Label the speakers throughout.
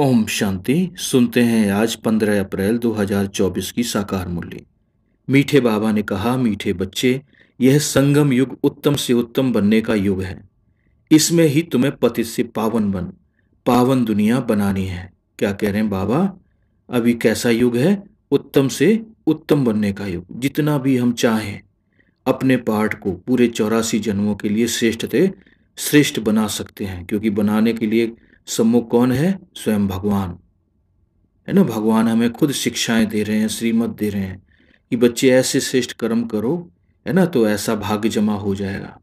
Speaker 1: ओम शांति सुनते हैं आज 15 अप्रैल 2024 की साकार मूल्य मीठे बाबा ने कहा मीठे बच्चे यह संगम युग उत्तम से उत्तम बनने का युग है इसमें ही तुम्हें पति से पावन बन पावन दुनिया बनानी है क्या कह रहे हैं बाबा अभी कैसा युग है उत्तम से उत्तम बनने का युग जितना भी हम चाहें अपने पाठ को पूरे चौरासी जन्मों के लिए श्रेष्ठ थे श्रेष्ठ बना सकते हैं क्योंकि बनाने के लिए सम्मुख कौन है स्वयं भगवान है ना भगवान हमें खुद शिक्षाएं दे रहे हैं श्रीमत दे रहे हैं कि बच्चे ऐसे श्रेष्ठ कर्म करो है ना तो ऐसा भाग्य जमा हो जाएगा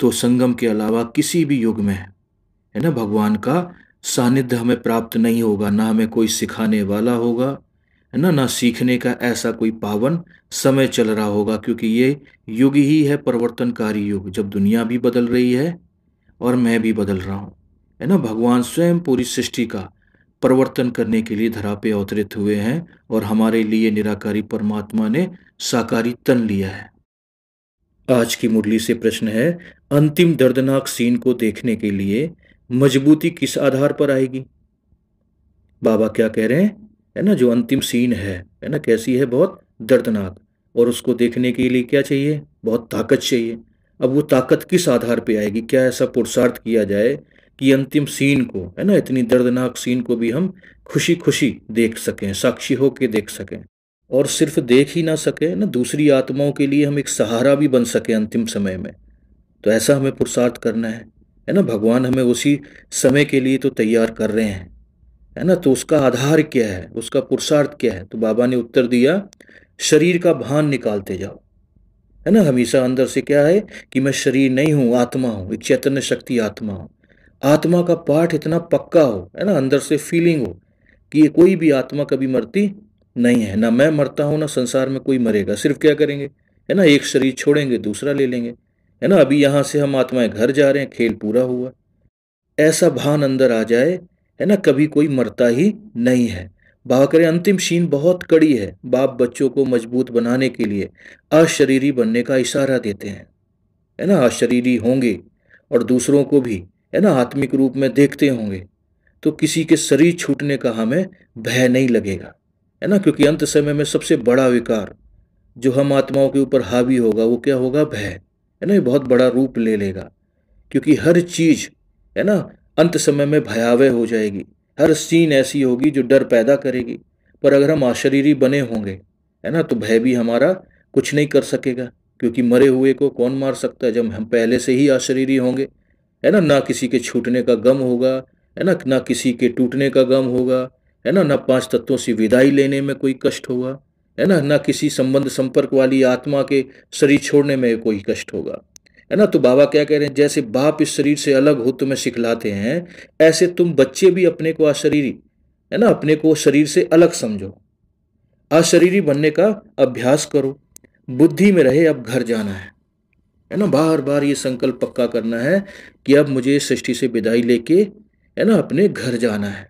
Speaker 1: तो संगम के अलावा किसी भी युग में है ना भगवान का सानिध्य हमें प्राप्त नहीं होगा ना हमें कोई सिखाने वाला होगा है ना ना सीखने का ऐसा कोई पावन समय चल रहा होगा क्योंकि ये युग ही है परिवर्तनकारी युग जब दुनिया भी बदल रही है और मैं भी बदल रहा हूँ है ना भगवान स्वयं पूरी सृष्टि का परिवर्तन करने के लिए धरा पे अवतरित हुए हैं और हमारे लिए निराकारी परमात्मा ने साकारी तन लिया है आज की मुरली से प्रश्न है अंतिम दर्दनाक सीन को देखने के लिए मजबूती किस आधार पर आएगी बाबा क्या कह रहे हैं है ना जो अंतिम सीन है है ना कैसी है बहुत दर्दनाक और उसको देखने के लिए क्या चाहिए बहुत ताकत चाहिए अब वो ताकत किस आधार पे आएगी क्या ऐसा पुरुषार्थ किया जाए कि अंतिम सीन को है ना इतनी दर्दनाक सीन को भी हम खुशी खुशी देख सकें साक्षी होके देख सकें और सिर्फ देख ही ना सकें ना दूसरी आत्माओं के लिए हम एक सहारा भी बन सकें अंतिम समय में तो ऐसा हमें पुरुषार्थ करना है है ना भगवान हमें उसी समय के लिए तो तैयार कर रहे हैं है ना तो उसका आधार क्या है उसका पुरुषार्थ क्या है तो बाबा ने उत्तर दिया शरीर का भान निकालते जाओ है ना हमेशा अंदर से क्या है कि मैं शरीर नहीं हूँ आत्मा हूँ एक चैतन्य शक्ति आत्मा हूँ आत्मा का पाठ इतना पक्का हो है ना अंदर से फीलिंग हो कि ये कोई भी आत्मा कभी मरती नहीं है ना मैं मरता हूँ ना संसार में कोई मरेगा सिर्फ क्या करेंगे है ना एक शरीर छोड़ेंगे दूसरा ले लेंगे है ना अभी यहाँ से हम आत्माएं घर जा रहे हैं खेल पूरा हुआ ऐसा भान अंदर आ जाए है ना कभी कोई मरता ही नहीं है बाबा करें अंतिम शीन बहुत कड़ी है बाप बच्चों को मजबूत बनाने के लिए अशरीरी बनने का इशारा देते हैं है ना अशरीरी होंगे और दूसरों को भी है ना आत्मिक रूप में देखते होंगे तो किसी के शरीर छूटने का हमें भय नहीं लगेगा है ना क्योंकि अंत समय में सबसे बड़ा विकार जो हम आत्माओं के ऊपर हावी होगा वो क्या होगा भय है ना ये बहुत बड़ा रूप ले लेगा क्योंकि हर चीज है ना अंत समय में भयावह हो जाएगी हर सीन ऐसी होगी जो डर पैदा करेगी पर अगर हम आशरीरी बने होंगे है ना तो भय भी हमारा कुछ नहीं कर सकेगा क्योंकि मरे हुए को कौन मार सकता है जब हम पहले से ही आशरीरी होंगे है ना ना किसी के छूटने का गम होगा है ना ना किसी के टूटने का गम होगा है ना ना पांच तत्वों से विदाई लेने में कोई कष्ट होगा है ना ना किसी संबंध संपर्क वाली आत्मा के शरीर छोड़ने में कोई कष्ट होगा है ना तो बाबा क्या कह रहे हैं जैसे बाप इस शरीर से अलग हो तुम्हें सिखलाते हैं ऐसे तुम बच्चे भी अपने को अशरीरी है ना अपने को शरीर से अलग समझो अशरीरी बनने का अभ्यास करो बुद्धि में रहे अब घर जाना है है ना बार बार ये संकल्प पक्का करना है कि अब मुझे सृष्टि से विदाई लेके है ना अपने घर जाना है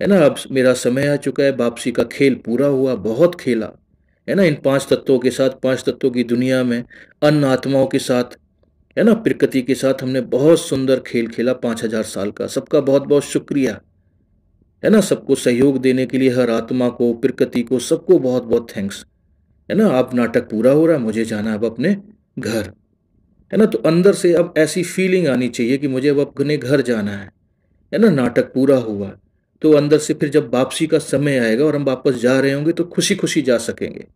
Speaker 1: है ना अब मेरा समय आ चुका है वापसी का खेल पूरा हुआ बहुत खेला है ना इन पांच तत्वों के साथ पांच तत्वों की दुनिया में अन्य आत्माओं के साथ है ना प्रकृति के साथ हमने बहुत सुंदर खेल खेला पाँच हजार साल का सबका बहुत बहुत शुक्रिया है ना सबको सहयोग देने के लिए हर आत्मा को प्रकृति को सबको बहुत बहुत थैंक्स है ना आप नाटक पूरा हो रहा है मुझे जाना अब अपने घर है ना तो अंदर से अब ऐसी फीलिंग आनी चाहिए कि मुझे अब अपने घर जाना है है ना नाटक पूरा हुआ तो अंदर से फिर जब वापसी का समय आएगा और हम वापस जा रहे होंगे तो खुशी खुशी जा सकेंगे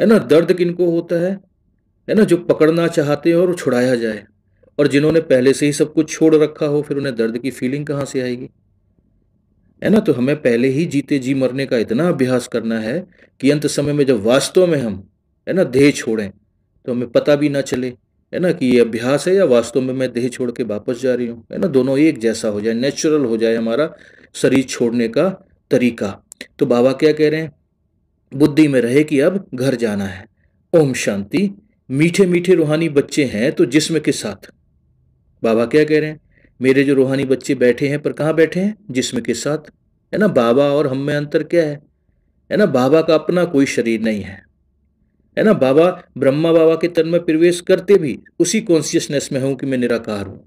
Speaker 1: है ना दर्द किनको होता है है ना जो पकड़ना चाहते हो और छुड़ाया जाए और जिन्होंने पहले से ही सब कुछ छोड़ रखा हो फिर उन्हें दर्द की फीलिंग कहाँ से आएगी है ना तो हमें पहले ही जीते जी मरने का इतना अभ्यास करना है कि अंत समय में जब वास्तव में हम है ना देह छोड़ें तो हमें पता भी ना चले है ना कि ये अभ्यास है या वास्तव में मैं देह छोड़ के वापस जा रही हूँ है ना दोनों एक जैसा हो जाए नेचुरल हो जाए हमारा शरीर छोड़ने का तरीका तो बाबा क्या कह रहे हैं बुद्धि में रहे कि अब घर जाना है ओम शांति मीठे मीठे रूहानी बच्चे हैं तो जिस्म के साथ बाबा क्या कह रहे हैं मेरे जो रूहानी बच्चे बैठे हैं पर कहाँ बैठे हैं जिस्म के साथ है ना बाबा और हम में अंतर क्या है है ना बाबा का अपना कोई शरीर नहीं है है ना बाबा ब्रह्मा बाबा के तन में प्रवेश करते भी उसी कॉन्शियसनेस में हूँ कि मैं निराकार हूँ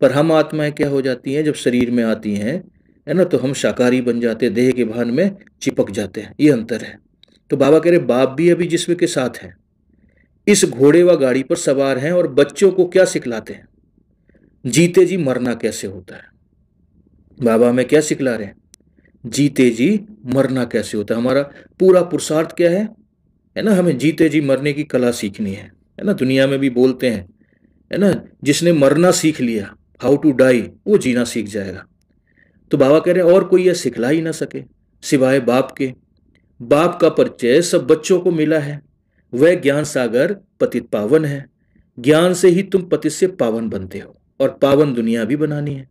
Speaker 1: पर हम आत्माएं क्या हो जाती हैं जब शरीर में आती हैं है ना तो हम शाकाहारी बन जाते हैं देह के भान में चिपक जाते हैं ये अंतर है तो बाबा कह रहे बाप भी अभी जिसमें के साथ हैं इस घोड़े व गाड़ी पर सवार हैं और बच्चों को क्या सिखलाते हैं जीते जी मरना कैसे होता है बाबा हमें क्या सिखला रहे हैं जीते जी मरना कैसे होता है हमारा पूरा पुरुषार्थ क्या है है ना हमें जीते जी मरने की कला सीखनी है है ना दुनिया में भी बोलते हैं है ना जिसने मरना सीख लिया हाउ टू डाई वो जीना सीख जाएगा तो बाबा कह रहे हैं और कोई यह सिखला ही ना सके सिवाय बाप के बाप का परिचय सब बच्चों को मिला है वह ज्ञान सागर पतित पावन है ज्ञान से ही तुम पतित से पावन बनते हो और पावन दुनिया भी बनानी है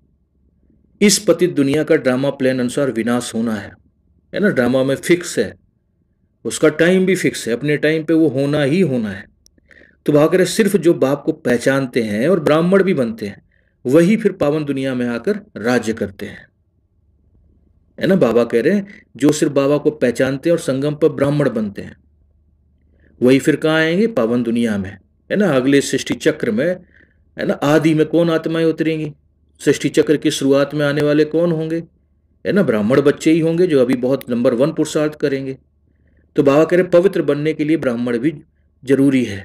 Speaker 1: इस पतित दुनिया का ड्रामा प्लान अनुसार विनाश होना है है ना ड्रामा में फिक्स है उसका टाइम भी फिक्स है अपने टाइम पे वो होना ही होना है तो भाकर सिर्फ जो बाप को पहचानते हैं और ब्राह्मण भी बनते हैं वही फिर पावन दुनिया में आकर राज्य करते हैं है ना बाबा कह रहे हैं जो सिर्फ बाबा को पहचानते हैं और संगम पर ब्राह्मण बनते हैं वही फिर कहाँ आएंगे पावन दुनिया में है ना अगले सृष्टि चक्र में है ना आदि में कौन आत्माएं उतरेंगी सृष्टि चक्र की शुरुआत में आने वाले कौन होंगे है ना ब्राह्मण बच्चे ही होंगे जो अभी बहुत नंबर वन पुरुषार्थ करेंगे तो बाबा कह रहे पवित्र बनने के लिए ब्राह्मण भी जरूरी है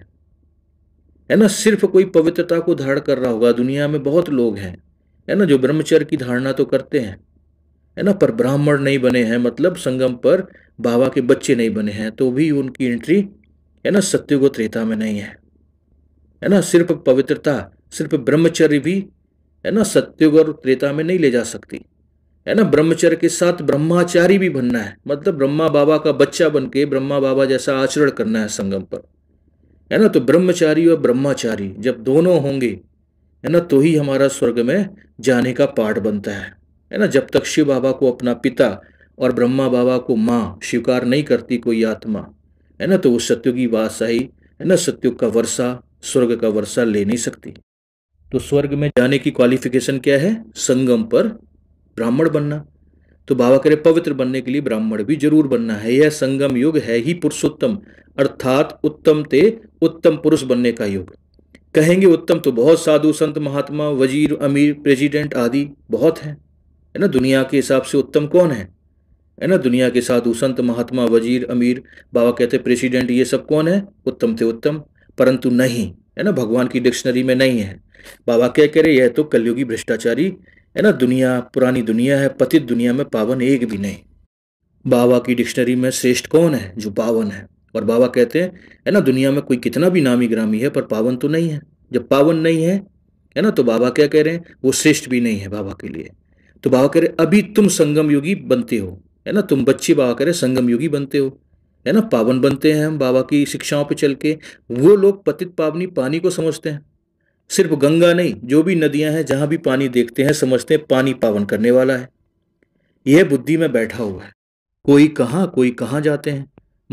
Speaker 1: है ना सिर्फ कोई पवित्रता को धारण कर रहा होगा दुनिया में बहुत लोग हैं है ना जो ब्रह्मचर्य की धारणा तो करते हैं है ना पर ब्राह्मण नहीं बने हैं मतलब संगम पर बाबा के बच्चे नहीं बने हैं तो भी उनकी एंट्री है ना सत्युग त्रेता में नहीं है है ना सिर्फ पवित्रता सिर्फ ब्रह्मचर्य भी है ना सत्युग और त्रेता में नहीं ले जा सकती है ना ब्रह्मचर्य के साथ ब्रह्माचारी भी बनना है मतलब ब्रह्मा बाबा का बच्चा बन के ब्रह्मा बाबा जैसा आचरण करना है संगम पर है ना तो ब्रह्मचारी और ब्रह्माचारी जब दोनों होंगे है ना तो ही हमारा स्वर्ग में जाने का पाठ बनता है है ना जब तक शिव बाबा को अपना पिता और ब्रह्मा बाबा को माँ स्वीकार नहीं करती कोई आत्मा है ना तो वो सत्युगी वासाही है ना सत्युग का वर्षा स्वर्ग का वर्षा ले नहीं सकती तो स्वर्ग में जाने की क्वालिफिकेशन क्या है संगम पर ब्राह्मण बनना तो बाबा कह रहे पवित्र बनने के लिए ब्राह्मण भी जरूर बनना है यह संगम युग है ही पुरुषोत्तम अर्थात उत्तम ते उत्तम पुरुष बनने का युग कहेंगे उत्तम तो बहुत साधु संत महात्मा वजीर अमीर प्रेसिडेंट आदि बहुत हैं है ना दुनिया के हिसाब से उत्तम कौन है है ना दुनिया के साधु संत महात्मा वजीर अमीर बाबा कहते प्रेसिडेंट ये सब कौन है उत्तम थे उत्तम परंतु नहीं है ना भगवान की डिक्शनरी में नहीं है बाबा क्या कह रहे यह तो कलयुगी भ्रष्टाचारी है ना दुनिया पुरानी दुनिया है पतित दुनिया में पावन एक भी नहीं बाबा की डिक्शनरी में श्रेष्ठ कौन है जो पावन है और बाबा कहते हैं है ना दुनिया में कोई कितना भी नामी ग्रामी है पर पावन तो नहीं है जब पावन नहीं है है ना तो बाबा क्या कह रहे हैं वो श्रेष्ठ भी नहीं है बाबा के लिए तो बाबा कह रहे अभी तुम संगम योगी बनते हो है ना तुम बच्चे बाबा कह रहे संगम योगी बनते हो है ना पावन बनते हैं हम बाबा की शिक्षाओं पर चल के वो लोग पतित पावनी पानी को समझते हैं सिर्फ गंगा नहीं जो भी नदियां हैं जहां भी पानी देखते हैं समझते हैं पानी पावन करने वाला है यह बुद्धि में बैठा हुआ है कोई कहां कोई कहां जाते हैं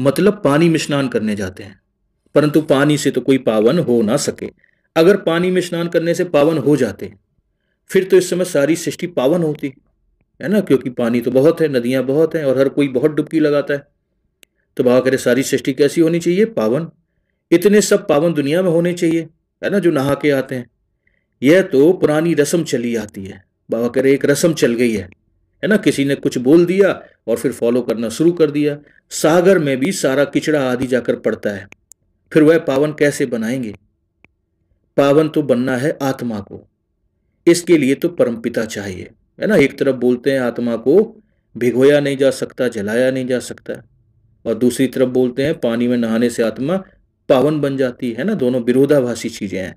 Speaker 1: मतलब पानी में स्नान करने जाते हैं परंतु पानी से तो कोई पावन हो ना सके अगर पानी में स्नान करने से पावन हो जाते फिर तो इस समय सारी सृष्टि पावन होती है ना क्योंकि पानी तो बहुत है नदियां बहुत हैं और हर कोई बहुत डुबकी लगाता है तो बाबा करे सारी सृष्टि कैसी होनी चाहिए पावन इतने सब पावन दुनिया में होने चाहिए है ना जो नहा के आते हैं यह तो पुरानी रस्म चली आती है बाबा रहे एक रस्म चल गई है है ना किसी ने कुछ बोल दिया और फिर फॉलो करना शुरू कर दिया सागर में भी सारा किचड़ा आदि जाकर पड़ता है फिर वह पावन कैसे बनाएंगे पावन तो बनना है आत्मा को इसके लिए तो परमपिता चाहिए है ना एक तरफ बोलते हैं आत्मा को भिगोया नहीं जा सकता जलाया नहीं जा सकता और दूसरी तरफ बोलते हैं पानी में नहाने से आत्मा पावन बन जाती है ना दोनों विरोधाभासी चीजें हैं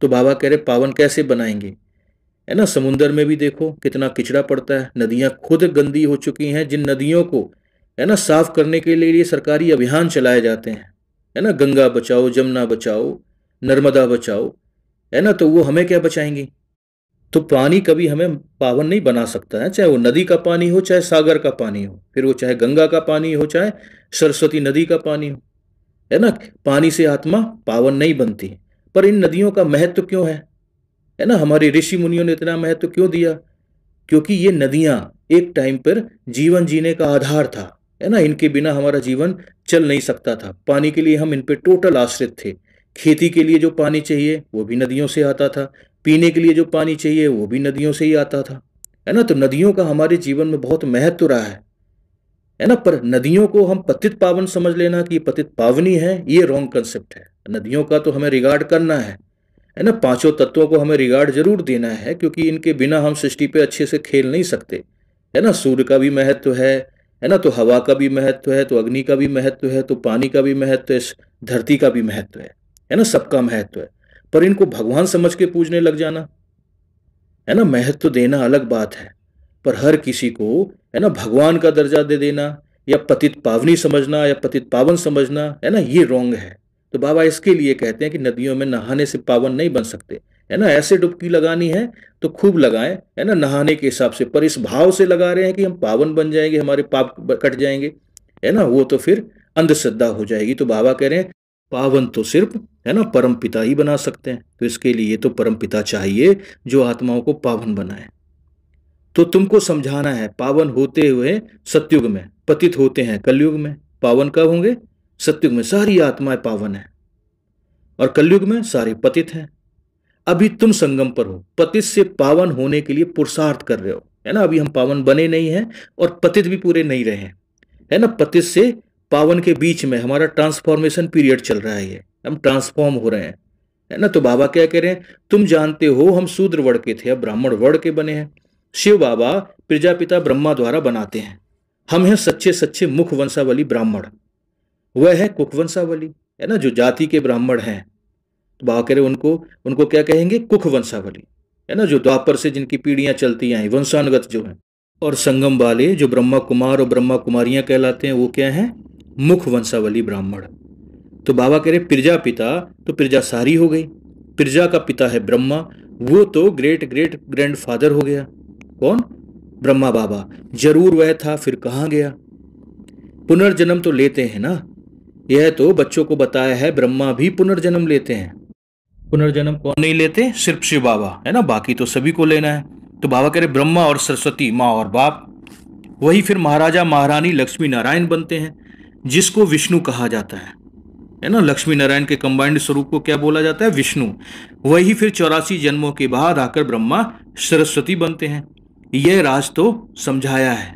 Speaker 1: तो बाबा कह रहे पावन कैसे बनाएंगे है ना समुंदर में भी देखो कितना किचड़ा पड़ता है नदियां खुद गंदी हो चुकी हैं जिन नदियों को है ना साफ करने के लिए सरकारी अभियान चलाए जाते हैं है ना गंगा बचाओ जमुना बचाओ नर्मदा बचाओ है ना तो वो हमें क्या बचाएंगी तो पानी कभी हमें पावन नहीं बना सकता है चाहे वो नदी का पानी हो चाहे सागर का पानी हो फिर वो चाहे गंगा का पानी हो चाहे सरस्वती नदी का पानी हो है ना पानी से आत्मा पावन नहीं बनती पर इन नदियों का महत्व तो क्यों है है ना हमारे ऋषि मुनियों ने इतना महत्व तो क्यों दिया क्योंकि ये नदियां एक टाइम पर जीवन जीने का आधार था है ना इनके बिना हमारा जीवन चल नहीं सकता था पानी के लिए हम इन पर टोटल आश्रित थे खेती के लिए जो पानी चाहिए वो भी नदियों से आता था पीने के लिए जो पानी चाहिए वो भी नदियों से ही आता था है ना तो नदियों का हमारे जीवन में बहुत महत्व रहा है है ना पर नदियों को हम पतित पावन समझ लेना कि पतित पावनी है ये रॉन्ग कंसेप्ट है नदियों का तो हमें रिगार्ड करना है है ना पांचों तत्वों को हमें रिगार्ड जरूर देना है क्योंकि इनके बिना हम सृष्टि पे अच्छे से खेल नहीं सकते है ना सूर्य का भी महत्व है है ना तो हवा का भी महत्व है तो अग्नि का भी महत्व है तो पानी का भी महत्व है धरती का भी महत्व है है ना सबका महत्व है पर इनको भगवान समझ के पूजने लग जाना है ना महत्व देना अलग बात है पर हर किसी को है ना भगवान का दर्जा दे देना या पतित पावनी समझना या पतित पावन समझना है ना ये रॉन्ग है तो बाबा इसके लिए कहते हैं कि नदियों में नहाने से पावन नहीं बन सकते है ना ऐसे डुबकी लगानी है तो खूब लगाएं है ना नहाने के हिसाब से पर इस भाव से लगा रहे हैं कि हम पावन बन जाएंगे हमारे पाप कट जाएंगे है ना वो तो फिर अंधश्रद्धा हो जाएगी तो बाबा कह रहे हैं पावन तो सिर्फ है ना परम पिता ही बना सकते हैं तो इसके लिए तो परम पिता चाहिए जो आत्माओं को पावन बनाए तो तुमको समझाना है पावन होते हुए सत्युग में पतित होते हैं कलयुग में पावन कब होंगे सत्युग में सारी आत्माएं पावन है और कलयुग में सारे पतित हैं अभी तुम संगम पर हो पतित से पावन होने के लिए पुरुषार्थ कर रहे हो है ना अभी हम पावन बने नहीं हैं और पतित भी पूरे नहीं रहे हैं है ना पतित से पावन के बीच में हमारा ट्रांसफॉर्मेशन पीरियड चल रहा है हम ट्रांसफॉर्म हो रहे हैं है ना तो बाबा क्या कह रहे हैं तुम जानते हो हम शूद्र वर्ण के थे अब ब्राह्मण वर्ण के बने हैं शिव बाबा प्रजापिता ब्रह्मा द्वारा बनाते हैं हम हैं सच्चे सच्चे मुख वंशावली ब्राह्मण वह है कुकवंशावली है ना जो जाति के ब्राह्मण हैं तो बाबा कह रहे उनको उनको क्या कहेंगे कुख वंशावली है ना जो द्वापर से जिनकी पीढ़ियां चलती आई वंशानुगत जो है और संगम वाले जो ब्रह्मा कुमार और ब्रह्मा कुमारियां कहलाते हैं वो क्या है मुख वंशावली ब्राह्मण तो बाबा कह रहे प्रजा पिता तो प्रजा सारी हो गई प्रजा का पिता है ब्रह्मा वो तो ग्रेट ग्रेट ग्रैंड फादर हो गया कौन ब्रह्मा बाबा जरूर वह था फिर कहाँ गया पुनर्जन्म तो लेते हैं ना यह तो बच्चों को बताया है ब्रह्मा भी पुनर्जन्म लेते हैं पुनर्जन्म कौन नहीं लेते सिर्फ शिव बाबा है ना बाकी तो सभी को लेना है तो बाबा कह रहे ब्रह्मा और सरस्वती माँ और बाप वही फिर महाराजा महारानी लक्ष्मी नारायण बनते हैं जिसको विष्णु कहा जाता है है ना लक्ष्मी नारायण के कंबाइंड स्वरूप को क्या बोला जाता है विष्णु वही फिर चौरासी जन्मों के बाद आकर ब्रह्मा सरस्वती बनते हैं यह राज तो समझाया है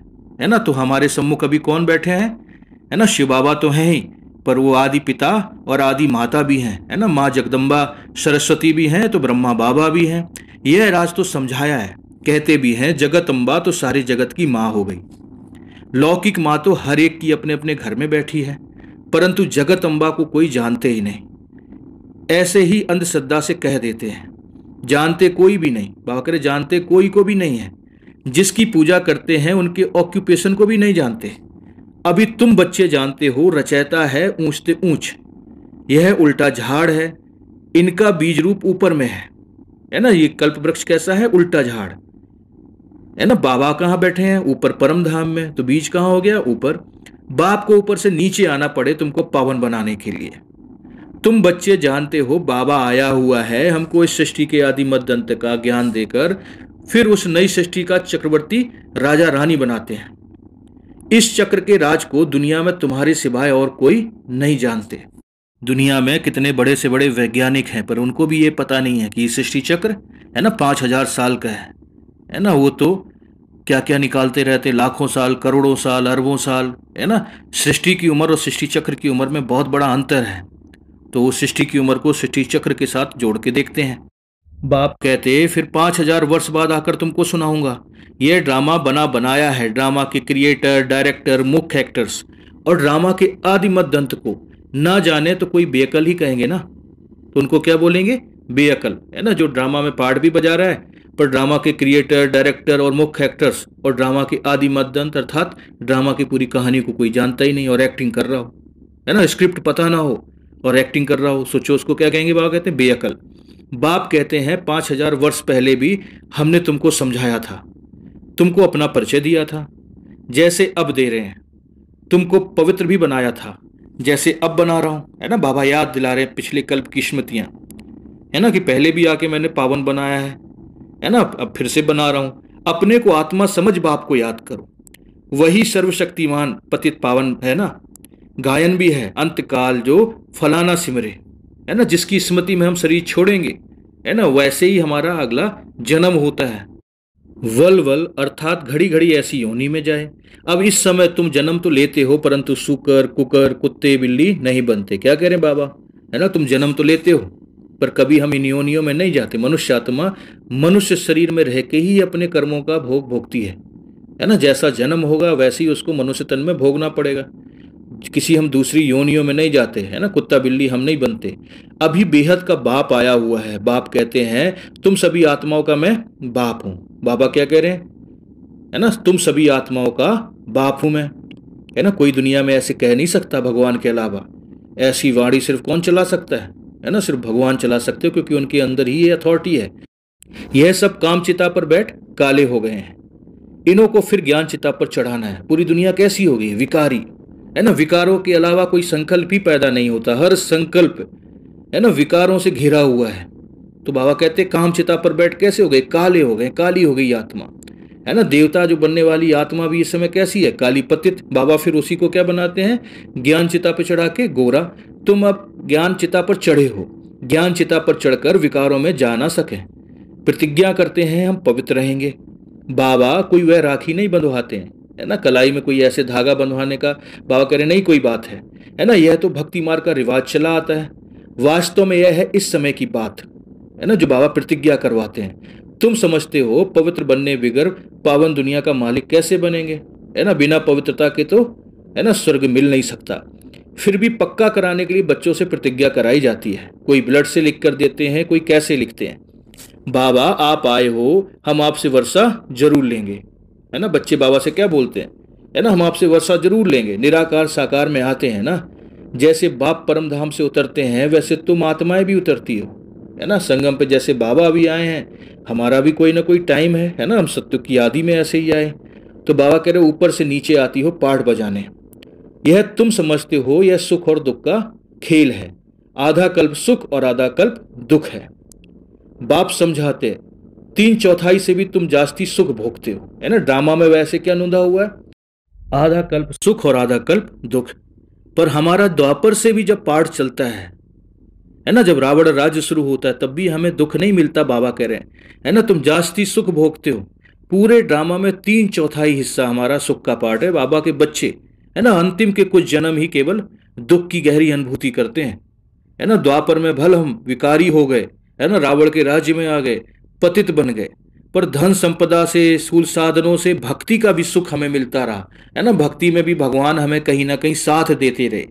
Speaker 1: है ना तो हमारे सम्मुख अभी कौन बैठे हैं है ना शिव बाबा तो हैं ही पर वो आदि पिता और आदि माता भी हैं है ना माँ जगदम्बा सरस्वती भी हैं तो ब्रह्मा बाबा भी हैं यह राज तो समझाया है कहते भी हैं जगत अम्बा तो सारे जगत की माँ हो गई लौकिक माँ तो हर एक की अपने अपने घर में बैठी है परंतु जगत अम्बा को कोई जानते ही नहीं ऐसे ही अंधश्रद्धा से कह देते हैं जानते कोई भी नहीं बाबा करे जानते कोई को भी नहीं है जिसकी पूजा करते हैं उनके ऑक्यूपेशन को भी नहीं जानते अभी तुम बच्चे जानते हो रचयता है ऊंचते ऊंच यह उल्टा झाड़ है इनका बीज रूप ऊपर में है है ना ये कल्प वृक्ष कैसा है उल्टा झाड़ है ना बाबा कहाँ बैठे हैं ऊपर परम धाम में तो बीज कहाँ हो गया ऊपर बाप को ऊपर से नीचे आना पड़े तुमको पावन बनाने के लिए तुम बच्चे जानते हो बाबा आया हुआ है हमको इस सृष्टि के आदि मध्यंत का ज्ञान देकर फिर उस नई सृष्टि का चक्रवर्ती राजा रानी बनाते हैं इस चक्र के राज को दुनिया में तुम्हारे सिवाय और कोई नहीं जानते दुनिया में कितने बड़े से बड़े वैज्ञानिक हैं पर उनको भी ये पता नहीं है कि ये सृष्टि चक्र है ना पाँच हजार साल का है है ना वो तो क्या क्या निकालते रहते लाखों साल करोड़ों साल अरबों साल है ना सृष्टि की उम्र और सृष्टि चक्र की उम्र में बहुत बड़ा अंतर है तो वो सृष्टि की उम्र को सृष्टि चक्र के साथ जोड़ के देखते हैं बाप कहते फिर पांच हजार वर्ष बाद आकर तुमको सुनाऊंगा यह ड्रामा बना बनाया है ड्रामा के क्रिएटर डायरेक्टर मुख्य एक्टर्स और ड्रामा के आदि मध्यंत को ना जाने तो कोई बेअकल ही कहेंगे ना तो उनको क्या बोलेंगे बेअकल है ना जो ड्रामा में पार्ट भी बजा रहा है पर ड्रामा के क्रिएटर डायरेक्टर और मुख्य एक्टर्स और ड्रामा के आदि मध्यंत अर्थात ड्रामा की पूरी कहानी को कोई जानता ही नहीं और एक्टिंग कर रहा हो है ना स्क्रिप्ट पता ना हो और एक्टिंग कर रहा हो सोचो उसको क्या कहेंगे बाबा कहते हैं बेअकल बाप कहते हैं पांच हजार वर्ष पहले भी हमने तुमको समझाया था तुमको अपना परिचय दिया था जैसे अब दे रहे हैं तुमको पवित्र भी बनाया था जैसे अब बना रहा हूं है ना बाबा याद दिला रहे हैं पिछले कल्प की स्मृतियां है ना कि पहले भी आके मैंने पावन बनाया है है ना अब फिर से बना रहा हूं अपने को आत्मा समझ बाप को याद करो वही सर्वशक्तिमान पतित पावन है ना गायन भी है अंतकाल जो फलाना सिमरे है ना जिसकी स्मृति में हम शरीर छोड़ेंगे है ना वैसे ही हमारा अगला जन्म होता है वल वल अर्थात घड़ी घड़ी ऐसी योनि में जाए अब इस समय तुम जन्म तो लेते हो परंतु सुकर कुकर कुत्ते बिल्ली नहीं बनते क्या कह रहे बाबा है ना तुम जन्म तो लेते हो पर कभी हम इन योनियों में नहीं जाते मनुष्य आत्मा मनुष्य शरीर में रह के ही अपने कर्मों का भोग भोगती है है ना जैसा जन्म होगा वैसे ही उसको मनुष्य तन में भोगना पड़ेगा किसी हम दूसरी योनियों में नहीं जाते हैं ना कुत्ता बिल्ली हम नहीं बनते अभी बेहद का बाप आया हुआ है बाप कहते हैं तुम सभी आत्माओं का मैं बाप हूं बाबा क्या कह रहे हैं है ना तुम सभी आत्माओं का बाप हूं मैं है ना कोई दुनिया में ऐसे कह नहीं सकता भगवान के अलावा ऐसी वाणी सिर्फ कौन चला सकता है है ना सिर्फ भगवान चला सकते हो क्योंकि उनके अंदर ही ये अथॉरिटी है यह सब काम चिता पर बैठ काले हो गए हैं इनों को फिर ज्ञान चिता पर चढ़ाना है पूरी दुनिया कैसी होगी विकारी है ना विकारों के अलावा कोई संकल्प ही पैदा नहीं होता हर संकल्प है ना विकारों से घिरा हुआ है तो बाबा कहते काम चिता पर बैठ कैसे हो गए काले हो गए काली हो गई आत्मा है ना देवता जो बनने वाली आत्मा भी इस समय कैसी है काली पतित बाबा फिर उसी को क्या बनाते हैं ज्ञान चिता पर चढ़ा के गोरा तुम अब ज्ञान चिता पर चढ़े हो ज्ञान चिता पर चढ़कर विकारों में जा ना सके प्रतिज्ञा करते हैं हम पवित्र रहेंगे बाबा कोई वह राखी नहीं बंधवाते हैं है ना कलाई में कोई ऐसे धागा बंधवाने का बाबा कह रहे नहीं कोई बात है है ना यह तो भक्ति मार्ग का रिवाज चला आता है वास्तव में यह है इस समय की बात है ना जो बाबा प्रतिज्ञा करवाते हैं तुम समझते हो पवित्र बनने बिगर पावन दुनिया का मालिक कैसे बनेंगे है ना बिना पवित्रता के तो है ना स्वर्ग मिल नहीं सकता फिर भी पक्का कराने के लिए बच्चों से प्रतिज्ञा कराई जाती है कोई ब्लड से लिख कर देते हैं कोई कैसे लिखते हैं बाबा आप आए हो हम आपसे वर्षा जरूर लेंगे है ना बच्चे बाबा से क्या बोलते हैं है ना हम आपसे वर्षा जरूर लेंगे निराकार साकार में आते हैं ना जैसे बाप परम धाम से उतरते हैं वैसे तुम आत्माएं भी उतरती हो है ना संगम पे जैसे बाबा भी आए हैं हमारा भी कोई ना कोई टाइम है है ना हम सत्य की आदि में ऐसे ही आए तो बाबा कह रहे ऊपर से नीचे आती हो पाठ बजाने यह तुम समझते हो यह सुख और दुख का खेल है आधा कल्प सुख और आधा कल्प दुख है बाप समझाते तीन चौथाई से भी तुम जास्ती सुख भोगते हो है ना ड्रामा में वैसे क्या नुंदा हुआ है आधा कल्प सुख और आधा कल्प दुख पर हमारा द्वापर से भी जब पाठ चलता है है ना जब रावण राज्य शुरू होता है तब भी हमें दुख नहीं मिलता बाबा कह रहे हैं है ना तुम जास्ती सुख भोगते हो पूरे ड्रामा में तीन चौथाई हिस्सा हमारा सुख का पाठ है बाबा के बच्चे है ना अंतिम के कुछ जन्म ही केवल दुख की गहरी अनुभूति करते हैं है ना द्वापर में भल हम विकारी हो गए है ना रावण के राज्य में आ गए पतित बन गए पर धन संपदा से सूल साधनों से भक्ति का भी सुख हमें मिलता रहा है ना भक्ति में भी भगवान हमें कहीं ना कहीं साथ देते रहे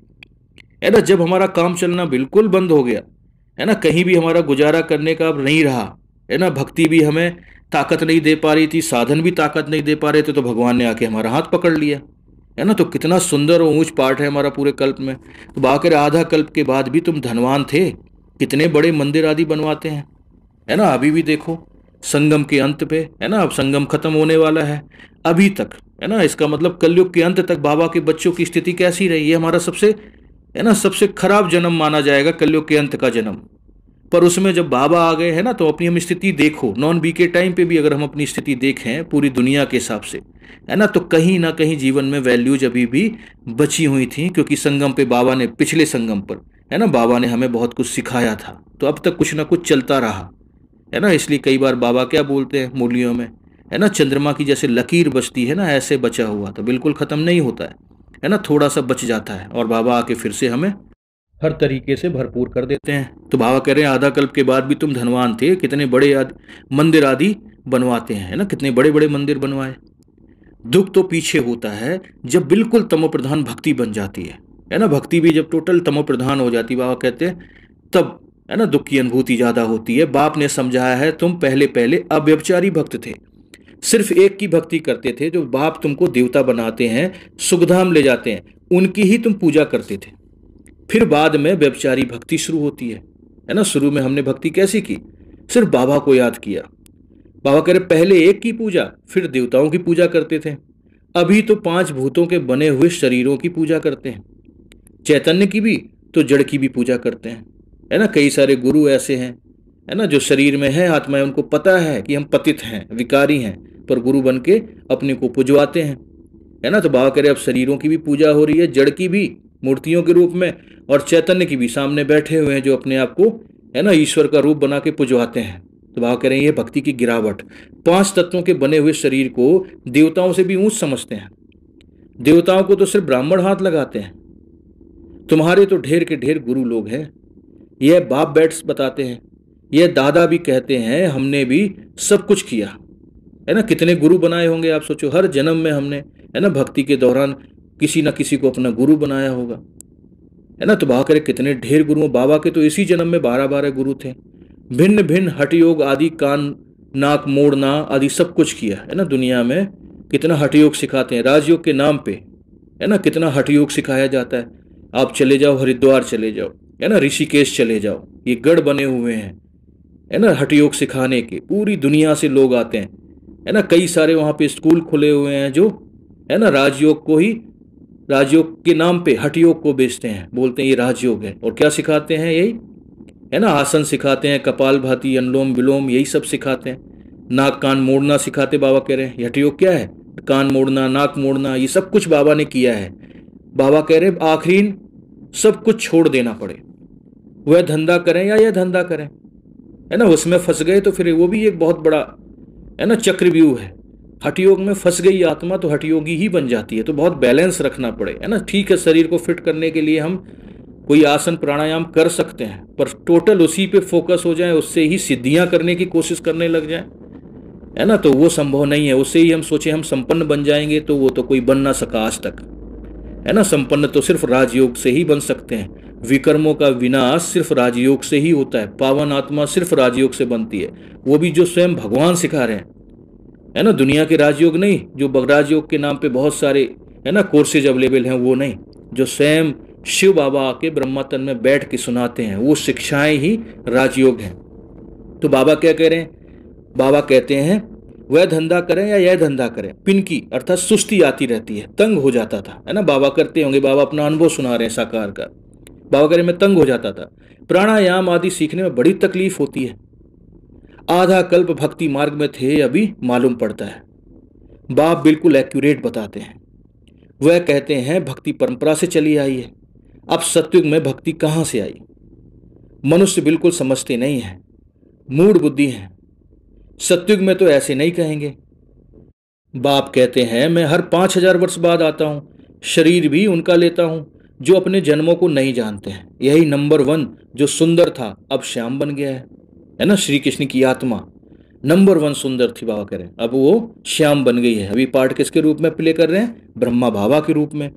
Speaker 1: है ना जब हमारा काम चलना बिल्कुल बंद हो गया है ना कहीं भी हमारा गुजारा करने का अब नहीं रहा है ना भक्ति भी हमें ताकत नहीं दे पा रही थी साधन भी ताकत नहीं दे पा रहे थे तो भगवान ने आके हमारा हाथ पकड़ लिया है ना तो कितना सुंदर और ऊंच पाठ है हमारा पूरे कल्प में तो बाकर आधा कल्प के बाद भी तुम धनवान थे कितने बड़े मंदिर आदि बनवाते हैं है ना अभी भी देखो संगम के अंत पे है ना अब संगम खत्म होने वाला है अभी तक है ना इसका मतलब कलयुग के अंत तक बाबा के बच्चों की स्थिति कैसी रही ये हमारा सबसे है ना सबसे खराब जन्म माना जाएगा कलयुग के अंत का जन्म पर उसमें जब बाबा आ गए है ना तो अपनी हम स्थिति देखो नॉन बी के टाइम पे भी अगर हम अपनी स्थिति देखें पूरी दुनिया के हिसाब से है ना तो कहीं ना कहीं जीवन में वैल्यूज अभी भी बची हुई थी क्योंकि संगम पे बाबा ने पिछले संगम पर है ना बाबा ने हमें बहुत कुछ सिखाया था तो अब तक कुछ ना कुछ चलता रहा है ना इसलिए कई बार बाबा क्या बोलते हैं मूलियों में है ना चंद्रमा की जैसे लकीर बचती है ना ऐसे बचा हुआ तो बिल्कुल ख़त्म नहीं होता है है ना थोड़ा सा बच जाता है और बाबा आके फिर से हमें हर तरीके से भरपूर कर देते हैं तो बाबा कह रहे हैं आधा कल्प के बाद भी तुम धनवान थे कितने बड़े मंदिर आदि बनवाते हैं है ना कितने बड़े बड़े मंदिर बनवाए दुख तो पीछे होता है जब बिल्कुल तमो भक्ति बन जाती है है ना भक्ति भी जब टोटल तमो हो जाती बाबा कहते हैं तब है ना दुख की अनुभूति ज़्यादा होती है बाप ने समझाया है तुम पहले पहले अव्यवचारी भक्त थे सिर्फ एक की भक्ति करते थे जो बाप तुमको देवता बनाते हैं सुखधाम ले जाते हैं उनकी ही तुम पूजा करते थे फिर बाद में व्यवचारी भक्ति शुरू होती है है ना शुरू में हमने भक्ति कैसी की सिर्फ बाबा को याद किया बाबा कह रहे पहले एक की पूजा फिर देवताओं की पूजा करते थे अभी तो पांच भूतों के बने हुए शरीरों की पूजा करते हैं चैतन्य की भी तो जड़ की भी पूजा करते हैं है ना कई सारे गुरु ऐसे हैं है ना जो शरीर में है आत्मा है उनको पता है कि हम पतित हैं विकारी हैं पर गुरु बन के अपने को पुजवाते हैं है ना तो बाबा कह रहे अब शरीरों की भी पूजा हो रही है जड़ की भी मूर्तियों के रूप में और चैतन्य की भी सामने बैठे हुए हैं जो अपने आप को है ना ईश्वर का रूप बना के पुजवाते हैं तो भाव कह रहे हैं ये भक्ति की गिरावट पांच तत्वों के बने हुए शरीर को देवताओं से भी ऊंच समझते हैं देवताओं को तो सिर्फ ब्राह्मण हाथ लगाते हैं तुम्हारे तो ढेर के ढेर गुरु लोग हैं यह बाप बैट्स बताते हैं यह दादा भी कहते हैं हमने भी सब कुछ किया है ना कितने गुरु बनाए होंगे आप सोचो हर जन्म में हमने है ना भक्ति के दौरान किसी ना किसी को अपना गुरु बनाया होगा है ना तो भाव करे कितने ढेर गुरु बाबा के तो इसी जन्म में बारह बारह गुरु थे भिन्न भिन्न हट योग आदि कान नाक मोड़ना आदि सब कुछ किया है ना दुनिया में कितना हटयोग सिखाते हैं राजयोग के नाम पे है ना कितना हटयोग सिखाया जाता है आप चले जाओ हरिद्वार चले जाओ है ना ऋषिकेश चले जाओ ये गढ़ बने हुए हैं है ना योग सिखाने के पूरी दुनिया से लोग आते हैं है ना कई सारे वहाँ पे स्कूल खुले हुए हैं जो है ना राजयोग को ही राजयोग के नाम पे योग को बेचते हैं बोलते हैं ये राजयोग है और क्या सिखाते हैं यही है ना आसन सिखाते हैं कपाल भाती अनुलोम विलोम यही सब सिखाते हैं नाक कान मोड़ना सिखाते बाबा कह रहे हैं योग क्या है कान मोड़ना नाक मोड़ना ये सब कुछ बाबा ने किया है बाबा कह रहे हैं आखिरी सब कुछ छोड़ देना पड़े वह धंधा करें या यह धंधा करें है ना उसमें फंस गए तो फिर वो भी एक बहुत बड़ा है ना चक्रव्यूह है हटयोग में फंस गई आत्मा तो हटयोगी ही बन जाती है तो बहुत बैलेंस रखना पड़े है ना ठीक है शरीर को फिट करने के लिए हम कोई आसन प्राणायाम कर सकते हैं पर टोटल उसी पे फोकस हो जाए उससे ही सिद्धियां करने की कोशिश करने लग जाए है ना तो वो संभव नहीं है उससे ही हम सोचे हम संपन्न बन जाएंगे तो वो तो कोई बन ना सका आज तक है ना संपन्न तो सिर्फ राजयोग से ही बन सकते हैं विकर्मों का विनाश सिर्फ राजयोग से ही होता है पावन आत्मा सिर्फ राजयोग से बनती है वो भी जो स्वयं भगवान सिखा रहे हैं है ना दुनिया के राजयोग नहीं जो राजयोग के नाम पे बहुत सारे है ना कोर्सेज अवेलेबल हैं वो नहीं जो स्वयं शिव बाबा के ब्रह्मातन में बैठ के सुनाते हैं वो शिक्षाएं ही राजयोग हैं तो बाबा क्या कह रहे हैं बाबा कहते हैं वह धंधा करें या यह धंधा करें पिनकी अर्थात सुस्ती आती रहती है तंग हो जाता था है ना बाबा करते होंगे बाबा अपना अनुभव सुना रहे हैं साकार का बाबा करे में तंग हो जाता था प्राणायाम आदि सीखने में बड़ी तकलीफ होती है आधा कल्प भक्ति मार्ग में थे अभी मालूम पड़ता है बाप बिल्कुल एक्यूरेट बताते हैं वह कहते हैं भक्ति परंपरा से चली आई है अब सत्युग में भक्ति कहाँ से आई मनुष्य बिल्कुल समझते नहीं है मूड बुद्धि हैं सत्युग में तो ऐसे नहीं कहेंगे बाप कहते हैं मैं हर पांच हजार वर्ष बाद आता हूं शरीर भी उनका लेता हूं जो अपने जन्मों को नहीं जानते हैं यही नंबर वन जो सुंदर था अब श्याम बन गया है है ना श्री कृष्ण की आत्मा नंबर वन सुंदर थी बाबा करें अब वो श्याम बन गई है अभी पाठ किसके रूप में प्ले कर रहे हैं ब्रह्मा भावा के रूप में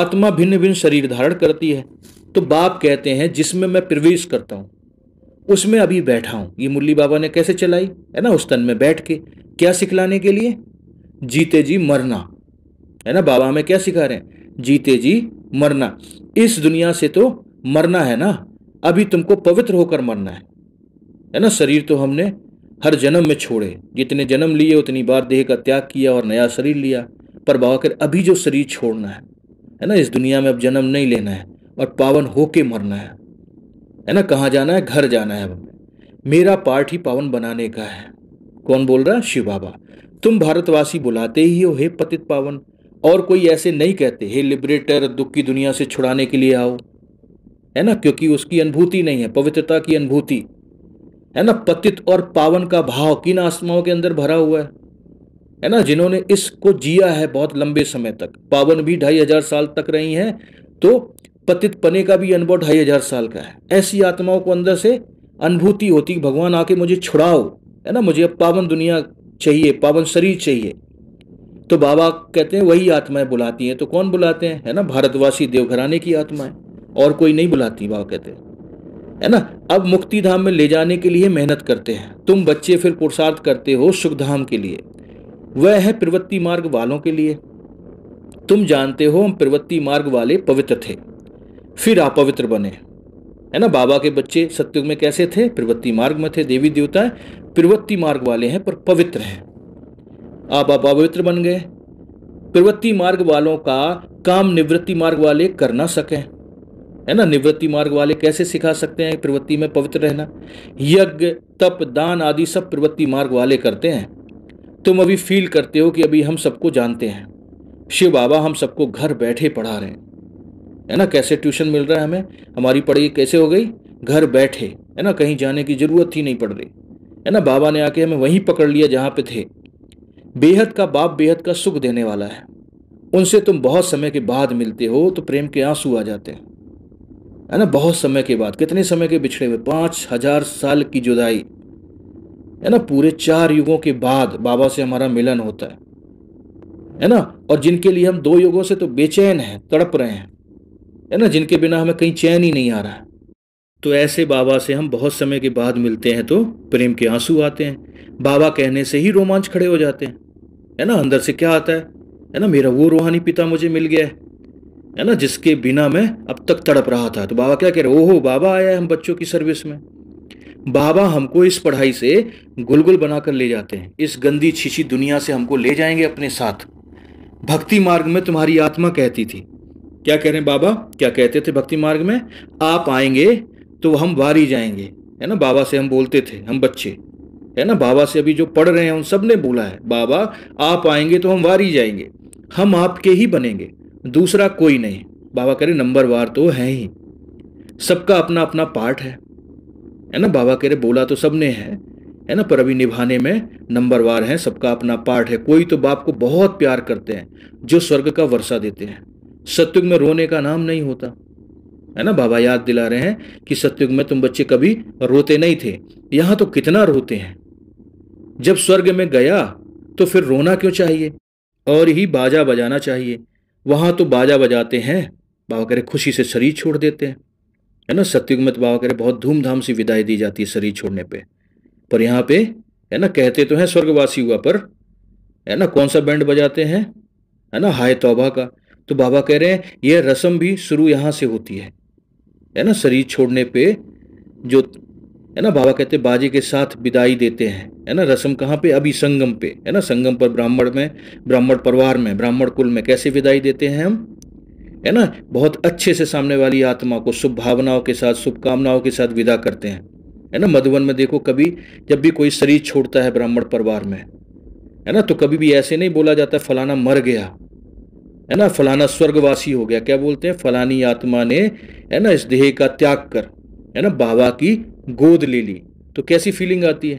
Speaker 1: आत्मा भिन्न भिन्न शरीर धारण करती है तो बाप कहते हैं जिसमें मैं प्रवेश करता हूं उसमें अभी बैठा हूं ये मुरली बाबा ने कैसे चलाई है ना उस तन में बैठ के क्या सिखलाने के लिए जीते जी मरना है ना बाबा हमें क्या सिखा रहे हैं जीते जी मरना इस दुनिया से तो मरना है ना अभी तुमको पवित्र होकर मरना है है ना शरीर तो हमने हर जन्म में छोड़े जितने जन्म लिए उतनी बार देह का त्याग किया और नया शरीर लिया पर बाबा कर अभी जो शरीर छोड़ना है है ना इस दुनिया में अब जन्म नहीं लेना है और पावन होके मरना है है ना कहाँ जाना है घर जाना है मेरा पाठ ही पावन बनाने का है कौन बोल रहा है शिव बाबा तुम भारतवासी बुलाते ही हो हे पतित पावन और कोई ऐसे नहीं कहते हे लिबरेटर दुख की दुनिया से छुड़ाने के लिए आओ है ना क्योंकि उसकी अनुभूति नहीं है पवित्रता की अनुभूति है ना पतित और पावन का भाव किन आत्माओं के अंदर भरा हुआ है है ना जिन्होंने इसको जिया है बहुत लंबे समय तक पावन भी ढाई हजार साल तक रही हैं तो पतित पने का भी अनुभव ढाई हजार साल का है ऐसी आत्माओं को अंदर से अनुभूति होती भगवान आके मुझे छुड़ाओ है ना मुझे अब पावन दुनिया चाहिए पावन शरीर चाहिए तो बाबा कहते हैं वही आत्माएं बुलाती हैं तो कौन बुलाते हैं है ना भारतवासी देवघराने की आत्माएं और कोई नहीं बुलाती बाबा कहते हैं है ना अब मुक्ति धाम में ले जाने के लिए मेहनत करते हैं तुम बच्चे फिर पुरुषार्थ करते हो सुख धाम के लिए वह है प्रवृत्ति मार्ग वालों के लिए तुम जानते हो हम प्रवृत्ति मार्ग वाले पवित्र थे फिर आप पवित्र बने है ना बाबा के बच्चे सत्युग में कैसे थे प्रवृत्ति मार्ग में थे देवी देवताएं प्रवृत्ति मार्ग वाले हैं पर पवित्र हैं आप पवित्र बन गए प्रवृत्ति मार्ग वालों का काम निवृत्ति मार्ग वाले कर ना सकें है ना निवृत्ति मार्ग वाले कैसे सिखा सकते हैं प्रवृत्ति में पवित्र रहना यज्ञ तप दान आदि सब प्रवृत्ति मार्ग वाले करते हैं तुम अभी फील करते हो कि अभी हम सबको जानते हैं शिव बाबा हम सबको घर बैठे पढ़ा रहे हैं है ना कैसे ट्यूशन मिल रहा है हमें हमारी पढ़ाई कैसे हो गई घर बैठे है ना कहीं जाने की ज़रूरत ही नहीं पड़ रही है ना बाबा ने आके हमें वहीं पकड़ लिया जहाँ पे थे बेहद का बाप बेहद का सुख देने वाला है उनसे तुम बहुत समय के बाद मिलते हो तो प्रेम के आंसू आ जाते हैं है ना बहुत समय के बाद कितने समय के बिछड़े हुए पाँच हजार साल की जुदाई है ना पूरे चार युगों के बाद बाबा से हमारा मिलन होता है है ना और जिनके लिए हम दो युगों से तो बेचैन हैं तड़प रहे हैं है ना जिनके बिना हमें कहीं चैन ही नहीं आ रहा तो ऐसे बाबा से हम बहुत समय के बाद मिलते हैं तो प्रेम के आंसू आते हैं बाबा कहने से ही रोमांच खड़े हो जाते हैं है ना अंदर से क्या आता है है ना मेरा वो रूहानी पिता मुझे मिल गया है है ना जिसके बिना मैं अब तक तड़प रहा था तो बाबा क्या कह रहे ओहो बाबा आया है हम बच्चों की सर्विस में बाबा हमको इस पढ़ाई से गुलगुल बनाकर ले जाते हैं इस गंदी छिछी दुनिया से हमको ले जाएंगे अपने साथ भक्ति मार्ग में तुम्हारी आत्मा कहती थी क्या कह रहे हैं बाबा क्या कहते थे भक्ति मार्ग में आप आएंगे तो हम वारी जाएंगे है ना बाबा से हम बोलते थे हम बच्चे है ना बाबा से अभी जो पढ़ रहे हैं उन सब ने बोला है बाबा आप आएंगे तो हम वारी जाएंगे हम आपके ही बनेंगे दूसरा कोई नहीं बाबा कह रहे नंबर वार तो है ही सबका अपना अपना पार्ट है है ना बाबा कह रहे बोला तो सबने है है ना पर अभी निभाने में नंबर वार है सबका अपना पार्ट है कोई तो बाप को बहुत प्यार करते हैं जो स्वर्ग का वर्षा देते हैं सत्युग में रोने का नाम नहीं होता है ना बाबा याद दिला रहे हैं कि सत्युग में तुम बच्चे कभी रोते नहीं थे यहां तो कितना रोते हैं जब स्वर्ग में गया तो फिर रोना क्यों चाहिए और ही बाजा बजाना चाहिए वहां तो बाजा बजाते हैं बाबा करे खुशी से शरीर छोड़ देते हैं है ना सत्युग में तो बाबा करे बहुत धूमधाम से विदाई दी जाती है शरीर छोड़ने पे पर यहां पे है ना कहते तो हैं स्वर्गवासी हुआ पर है ना कौन सा बैंड बजाते हैं है ना हाय तौबा का तो बाबा कह रहे हैं यह रस्म भी शुरू यहां से होती है है ना शरीर छोड़ने पे जो है ना बाबा कहते बाजे के साथ विदाई देते हैं है ना रस्म कहाँ पे अभी संगम पे है ना संगम पर ब्राह्मण में ब्राह्मण परिवार में ब्राह्मण कुल में कैसे विदाई देते हैं हम है ना बहुत अच्छे से सामने वाली आत्मा को शुभ भावनाओं के साथ शुभकामनाओं के साथ विदा करते हैं है ना मधुबन में देखो कभी जब भी कोई शरीर छोड़ता है ब्राह्मण परिवार में है ना तो कभी भी ऐसे नहीं बोला जाता फलाना मर गया है ना फलाना स्वर्गवासी हो गया क्या बोलते हैं फलानी आत्मा ने है ना इस देह का त्याग कर है ना बाबा की गोद ले ली तो कैसी फीलिंग आती है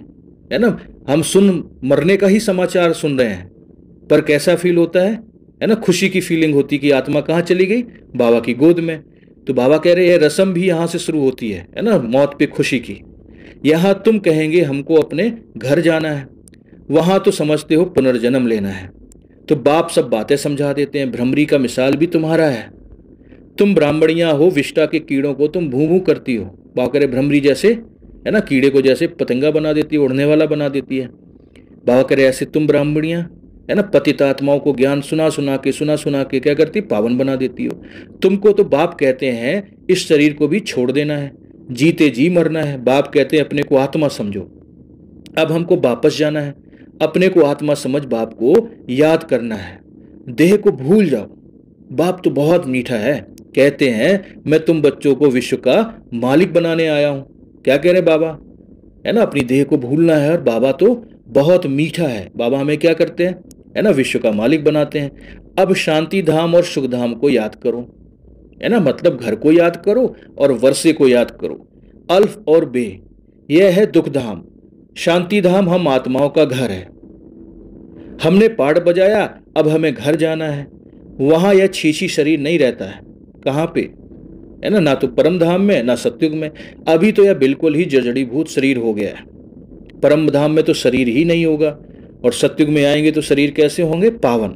Speaker 1: है ना हम सुन मरने का ही समाचार सुन रहे हैं पर कैसा फील होता है है ना खुशी की फीलिंग होती कि आत्मा कहाँ चली गई बाबा की गोद में तो बाबा कह रहे हैं रसम भी यहाँ से शुरू होती है है ना मौत पे खुशी की यहाँ तुम कहेंगे हमको अपने घर जाना है वहाँ तो समझते हो पुनर्जन्म लेना है तो बाप सब बातें समझा देते हैं भ्रमरी का मिसाल भी तुम्हारा है तुम ब्राह्मणियाँ हो विष्टा के कीड़ों को तुम भू भू करती हो बाकर भ्रमरी जैसे है ना कीड़े को जैसे पतंगा बना देती है उड़ने वाला बना देती है बाबा करे ऐसे तुम ब्राह्मणियाँ है ना पतित आत्माओं को ज्ञान सुना सुना के सुना सुना के क्या करती पावन बना देती हो तुमको तो बाप कहते हैं इस शरीर को भी छोड़ देना है जीते जी मरना है बाप कहते हैं अपने को आत्मा समझो अब हमको वापस जाना है अपने को आत्मा समझ बाप को याद करना है देह को भूल जाओ बाप तो बहुत मीठा है कहते हैं मैं तुम बच्चों को विश्व का मालिक बनाने आया हूं क्या कह रहे बाबा है ना अपनी देह को भूलना है और बाबा तो बहुत मीठा है बाबा हमें क्या करते हैं है ना विश्व का मालिक बनाते हैं अब शांति धाम और सुख धाम को याद करो है ना मतलब घर को याद करो और वर्षे को याद करो अल्फ और बे यह है दुख धाम शांति धाम हम आत्माओं का घर है हमने पाठ बजाया अब हमें घर जाना है वहां यह छीछी शरीर नहीं रहता है कहां पे है ना ना तो परम धाम में ना सत्युग में अभी तो यह बिल्कुल ही जड़ीभूत शरीर हो गया है परम धाम में तो शरीर ही नहीं होगा और सत्युग में आएंगे तो शरीर कैसे होंगे पावन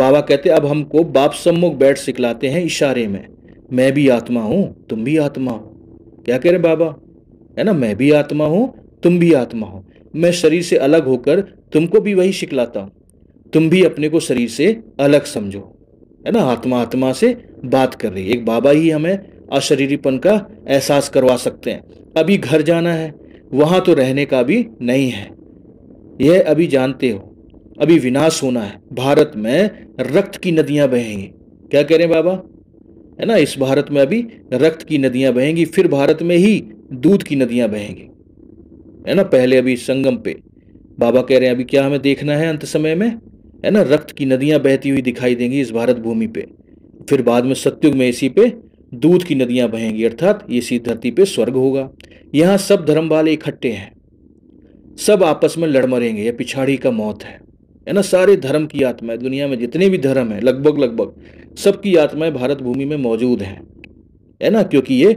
Speaker 1: बाबा कहते अब हमको बाप सम्मुख बैठ सिखलाते हैं इशारे में मैं भी आत्मा हूँ तुम भी आत्मा हो क्या कह रहे बाबा है ना मैं भी आत्मा हूं तुम भी आत्मा हो मैं शरीर से अलग होकर तुमको भी वही सिखलाता हूं तुम भी अपने को शरीर से अलग समझो है ना आत्मा आत्मा से बात कर रही एक बाबा ही हमें अशरीरीपन का एहसास करवा सकते हैं अभी घर जाना है वहां तो रहने का भी नहीं है यह अभी जानते हो अभी विनाश होना है भारत में रक्त की नदियां बहेंगी क्या कह रहे हैं बाबा है ना इस भारत में अभी रक्त की नदियां बहेंगी फिर भारत में ही दूध की नदियां बहेंगी है ना पहले अभी संगम पे बाबा कह रहे हैं अभी क्या हमें देखना है अंत समय में है ना रक्त की नदियां बहती हुई दिखाई देंगी इस भारत भूमि पे फिर बाद में सत्युग में इसी पे दूध की नदियां बहेंगी अर्थात इसी धरती पे स्वर्ग होगा यहाँ सब धर्म वाले इकट्ठे हैं सब आपस में लड़ मरेंगे यह पिछाड़ी का मौत है है ना सारे धर्म की आत्माएं दुनिया में जितने भी धर्म हैं लगभग लगभग सबकी आत्माएं भारत भूमि में मौजूद हैं है ना क्योंकि ये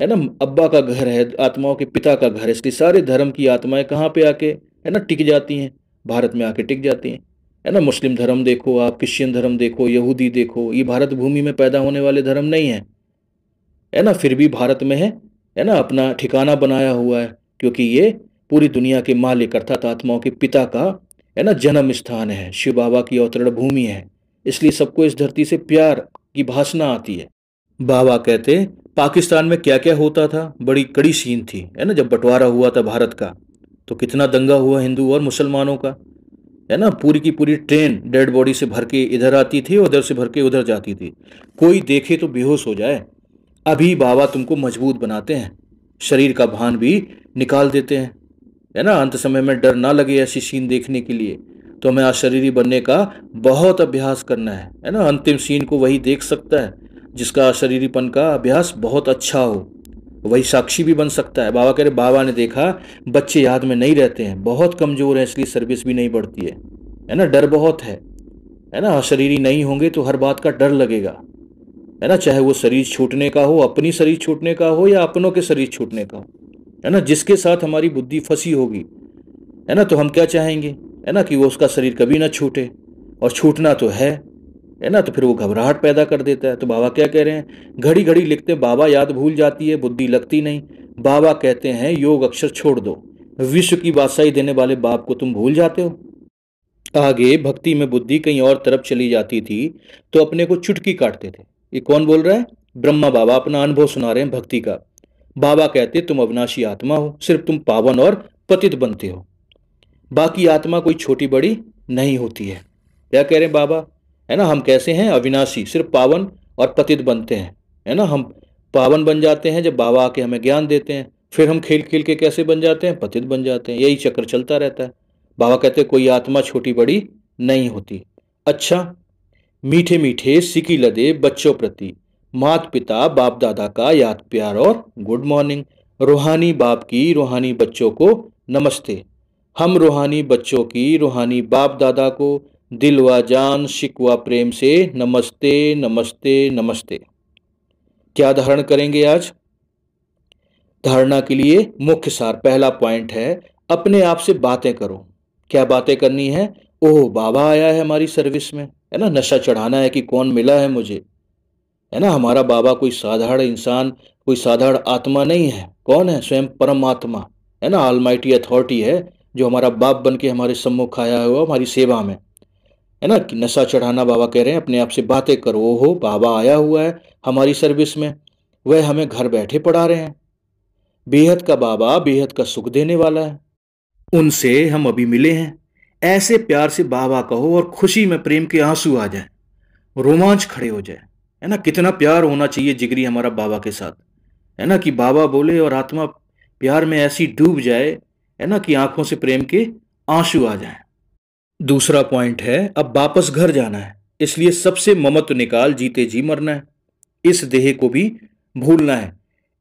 Speaker 1: है ना अब्बा का घर है आत्माओं के पिता का घर है इसलिए सारे धर्म की आत्माएं कहाँ पे आके है ना टिक जाती हैं भारत में आके टिक जाती हैं है ना मुस्लिम धर्म देखो आप क्रिश्चियन धर्म देखो यहूदी देखो ये भारत भूमि में पैदा होने वाले धर्म नहीं है है ना फिर भी भारत में है है ना अपना ठिकाना बनाया हुआ है क्योंकि ये पूरी दुनिया के मालिक अर्थात आत्माओं के पिता का है ना जन्म स्थान है शिव बाबा की अवतरण भूमि है इसलिए सबको इस धरती से प्यार की भाषणा आती है बाबा कहते पाकिस्तान में क्या क्या होता था बड़ी कड़ी सीन थी है ना जब बंटवारा हुआ था भारत का तो कितना दंगा हुआ हिंदू और मुसलमानों का है ना पूरी की पूरी ट्रेन डेड बॉडी से भर के इधर आती थी उधर से भर के उधर जाती थी कोई देखे तो बेहोश हो जाए अभी बाबा तुमको मजबूत बनाते हैं शरीर का भान भी निकाल देते हैं है ना अंत समय में डर ना लगे ऐसी सीन देखने के लिए तो हमें आज आशरीरी बनने का बहुत अभ्यास करना है है ना अंतिम सीन को वही देख सकता है जिसका शरीरीपन का अभ्यास बहुत अच्छा हो वही साक्षी भी बन सकता है बाबा कह रहे बाबा ने देखा बच्चे याद में नहीं रहते हैं बहुत कमज़ोर हैं इसलिए सर्विस भी नहीं बढ़ती है है ना डर बहुत है है ना शरीरी नहीं होंगे तो हर बात का डर लगेगा है ना चाहे वो शरीर छूटने का हो अपनी शरीर छूटने का हो या अपनों के शरीर छूटने का हो है ना जिसके साथ हमारी बुद्धि फंसी होगी है ना तो हम क्या चाहेंगे है ना कि वो उसका शरीर कभी ना छूटे और छूटना तो है है ना तो फिर वो घबराहट पैदा कर देता है तो बाबा क्या कह रहे हैं घड़ी घड़ी लिखते बाबा याद भूल जाती है बुद्धि लगती नहीं बाबा कहते हैं योग अक्षर छोड़ दो विश्व की बादशाही देने वाले बाप को तुम भूल जाते हो आगे भक्ति में बुद्धि कहीं और तरफ चली जाती थी तो अपने को चुटकी काटते थे ये कौन बोल रहा है ब्रह्मा बाबा अपना अनुभव सुना रहे हैं भक्ति का बाबा कहते तुम अविनाशी आत्मा हो सिर्फ तुम पावन और पतित बनते हो बाकी आत्मा कोई छोटी बड़ी नहीं होती है क्या कह रहे हैं बाबा है ना हम कैसे हैं अविनाशी सिर्फ पावन और पतित बनते हैं है ना हम पावन बन जाते हैं जब बाबा आके हमें ज्ञान देते हैं फिर हम खेल खेल के कैसे बन जाते हैं पतित बन जाते हैं यही चक्र चलता रहता है बाबा कहते हैं कोई आत्मा छोटी बड़ी नहीं होती अच्छा मीठे मीठे सिकी लदे बच्चों प्रति मात पिता बाप दादा का याद प्यार और गुड मॉर्निंग रूहानी बाप की रूहानी बच्चों को नमस्ते हम रूहानी बच्चों की रूहानी बाप दादा को दिल व जान शिकवा प्रेम से नमस्ते नमस्ते नमस्ते क्या धारण करेंगे आज धारणा के लिए मुख्य सार पहला पॉइंट है अपने आप से बातें करो क्या बातें करनी है ओह बाबा आया है हमारी सर्विस में है ना नशा चढ़ाना है कि कौन मिला है मुझे है ना हमारा बाबा कोई साधारण इंसान कोई साधारण आत्मा नहीं है कौन है स्वयं परमात्मा है ना आलमाइटी अथॉरिटी है जो हमारा बाप बन के हमारे सम्मुख आया हुआ हमारी सेवा में है ना कि नशा चढ़ाना बाबा कह रहे हैं अपने आप से बातें करो हो बाबा आया हुआ है हमारी सर्विस में वह हमें घर बैठे पढ़ा रहे हैं बेहद का बाबा बेहद का सुख देने वाला है उनसे हम अभी मिले हैं ऐसे प्यार से बाबा कहो और खुशी में प्रेम के आंसू आ जाए रोमांच खड़े हो जाए है ना कितना प्यार होना चाहिए जिगरी हमारा बाबा के साथ है ना कि बाबा बोले और आत्मा प्यार में ऐसी डूब जाए है ना कि आंखों से प्रेम के आंसू आ जाए दूसरा पॉइंट है अब वापस घर जाना है इसलिए सबसे ममत्व निकाल जीते जी मरना है इस देह को भी भूलना है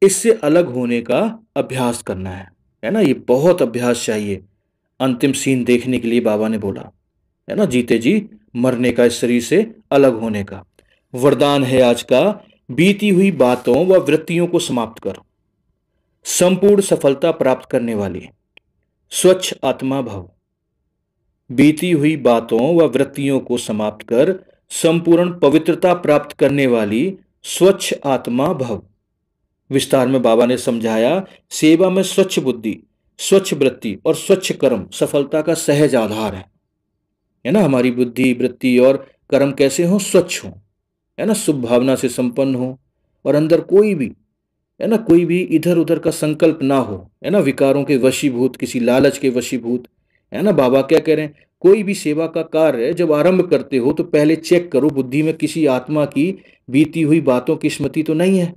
Speaker 1: इससे अलग होने का अभ्यास करना है है ना ये बहुत अभ्यास चाहिए अंतिम सीन देखने के लिए बाबा ने बोला है ना जीते जी मरने का इस शरीर से अलग होने का वरदान है आज का बीती हुई बातों व वृत्तियों को समाप्त कर संपूर्ण सफलता प्राप्त करने वाली स्वच्छ आत्मा भाव बीती हुई बातों व वृत्तियों को समाप्त कर संपूर्ण पवित्रता प्राप्त करने वाली स्वच्छ आत्मा भव विस्तार में बाबा ने समझाया सेवा में स्वच्छ बुद्धि स्वच्छ वृत्ति और स्वच्छ कर्म सफलता का सहज आधार है है ना हमारी बुद्धि वृत्ति और कर्म कैसे हो स्वच्छ हो है ना शुभ भावना से संपन्न हो और अंदर कोई भी है ना कोई भी इधर उधर का संकल्प ना हो है ना विकारों के वशीभूत किसी लालच के वशीभूत है ना बाबा क्या कह रहे हैं कोई भी सेवा का कार्य जब आरंभ करते हो तो पहले चेक करो बुद्धि में किसी आत्मा की बीती हुई बातों की स्मृति तो नहीं है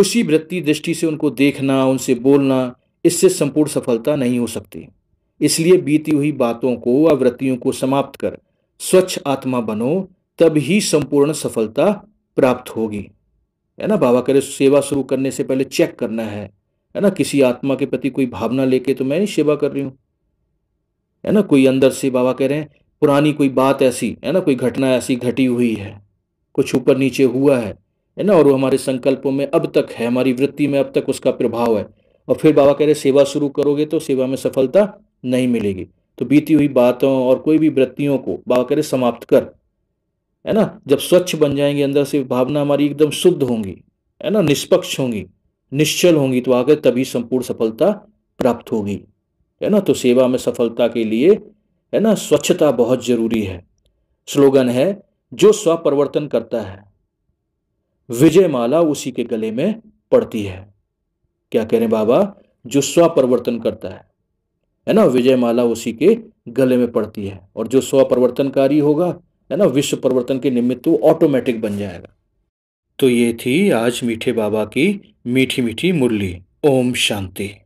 Speaker 1: उसी वृत्ति दृष्टि से उनको देखना उनसे बोलना इससे संपूर्ण सफलता नहीं हो सकती इसलिए बीती हुई बातों को व वृत्तियों को समाप्त कर स्वच्छ आत्मा बनो तब ही संपूर्ण सफलता प्राप्त होगी है ना बाबा करे सेवा शुरू करने से पहले चेक करना है है ना किसी आत्मा के प्रति कोई भावना लेके तो मैं नहीं सेवा कर रही हूँ है ना कोई अंदर से बाबा कह रहे हैं पुरानी कोई बात ऐसी है ना कोई घटना ऐसी घटी हुई है कुछ ऊपर नीचे हुआ है है ना और वो हमारे संकल्पों में अब तक है हमारी वृत्ति में अब तक उसका प्रभाव है और फिर बाबा कह रहे सेवा शुरू करोगे तो सेवा में सफलता नहीं मिलेगी तो बीती हुई बातों और कोई भी वृत्तियों को बाबा कह रहे समाप्त कर है ना जब स्वच्छ बन जाएंगे अंदर से भावना हमारी एकदम शुद्ध होंगी है ना निष्पक्ष होंगी निश्चल होंगी तो आगे तभी संपूर्ण सफलता प्राप्त होगी है ना तो सेवा में सफलता के लिए है ना स्वच्छता बहुत जरूरी है स्लोगन है जो स्वपरिवर्तन करता है विजय माला उसी के गले में पड़ती है क्या कह रहे बाबा जो स्वपरिवर्तन करता है है ना विजय माला उसी के गले में पड़ती है और जो स्वपरिवर्तनकारी होगा है ना विश्व परिवर्तन के निमित्त वो ऑटोमेटिक बन जाएगा तो ये थी आज मीठे बाबा की मीठी मीठी मुरली ओम शांति